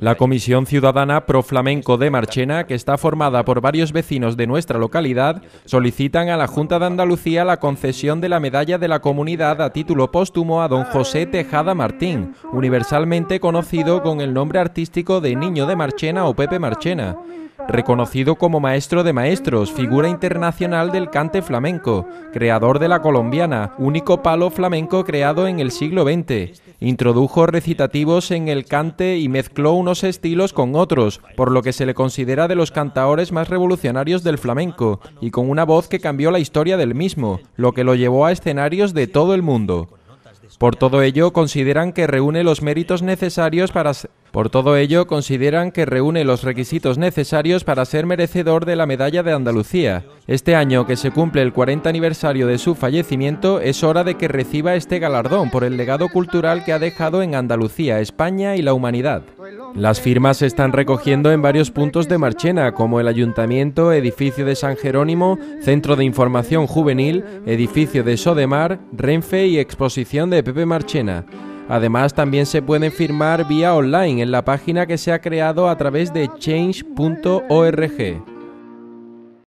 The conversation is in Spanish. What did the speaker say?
La Comisión Ciudadana Pro Flamenco de Marchena, que está formada por varios vecinos de nuestra localidad, solicitan a la Junta de Andalucía la concesión de la Medalla de la Comunidad a título póstumo a don José Tejada Martín, universalmente conocido con el nombre artístico de Niño de Marchena o Pepe Marchena. Reconocido como maestro de maestros, figura internacional del cante flamenco, creador de la colombiana, único palo flamenco creado en el siglo XX. Introdujo recitativos en el cante y mezcló unos estilos con otros, por lo que se le considera de los cantaores más revolucionarios del flamenco, y con una voz que cambió la historia del mismo, lo que lo llevó a escenarios de todo el mundo. Por todo ello consideran que reúne los méritos necesarios para por todo ello consideran que reúne los requisitos necesarios para ser merecedor de la medalla de Andalucía. Este año que se cumple el 40 aniversario de su fallecimiento es hora de que reciba este galardón por el legado cultural que ha dejado en Andalucía, España y la humanidad. Las firmas se están recogiendo en varios puntos de Marchena, como el Ayuntamiento, Edificio de San Jerónimo, Centro de Información Juvenil, Edificio de Sodemar, Renfe y Exposición de Pepe Marchena. Además, también se pueden firmar vía online en la página que se ha creado a través de change.org.